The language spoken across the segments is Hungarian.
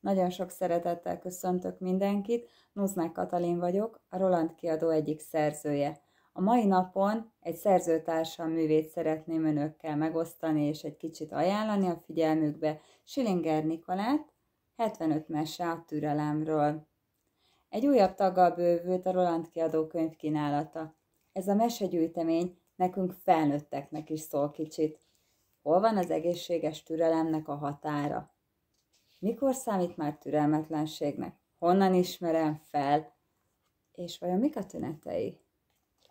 Nagyon sok szeretettel köszöntök mindenkit, Nuznák Katalin vagyok, a Roland kiadó egyik szerzője. A mai napon egy szerzőtársa művét szeretném önökkel megosztani és egy kicsit ajánlani a figyelmükbe Silinger Nikolát, 75 mese a türelemről. Egy újabb taggal bővült a Roland kiadó könyvkínálata. Ez a mesegyűjtemény nekünk felnőtteknek is szól kicsit. Hol van az egészséges türelemnek a határa? Mikor számít már türelmetlenségnek? Honnan ismerem fel? És vajon mik a tünetei?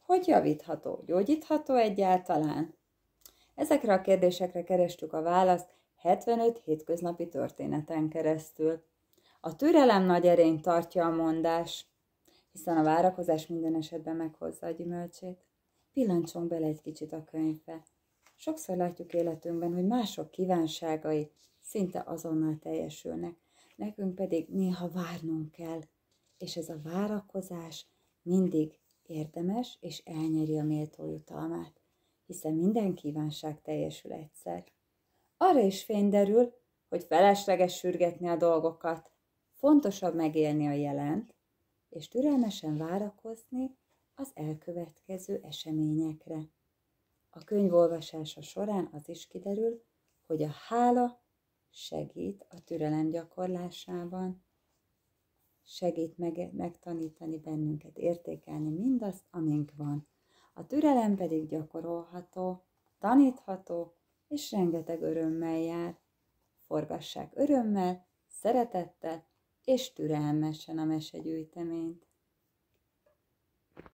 Hogy javítható? Gyógyítható egyáltalán? Ezekre a kérdésekre kerestük a választ 75 hétköznapi történeten keresztül. A türelem nagy erény tartja a mondás, hiszen a várakozás minden esetben meghozza a gyümölcsét. Pillancsunk bele egy kicsit a könyvbe. Sokszor látjuk életünkben, hogy mások kívánságai, szinte azonnal teljesülnek. Nekünk pedig néha várnunk kell, és ez a várakozás mindig érdemes, és elnyeri a méltó jutalmát, hiszen minden kívánság teljesül egyszer. Arra is fény derül, hogy felesleges sürgetni a dolgokat, fontosabb megélni a jelent, és türelmesen várakozni az elkövetkező eseményekre. A könyvolvasása során az is kiderül, hogy a hála segít a türelem gyakorlásában, segít meg, megtanítani bennünket értékelni mindazt, amink van. A türelem pedig gyakorolható, tanítható, és rengeteg örömmel jár. Forgassák örömmel, szeretettel és türelmesen a mesegyűjteményt.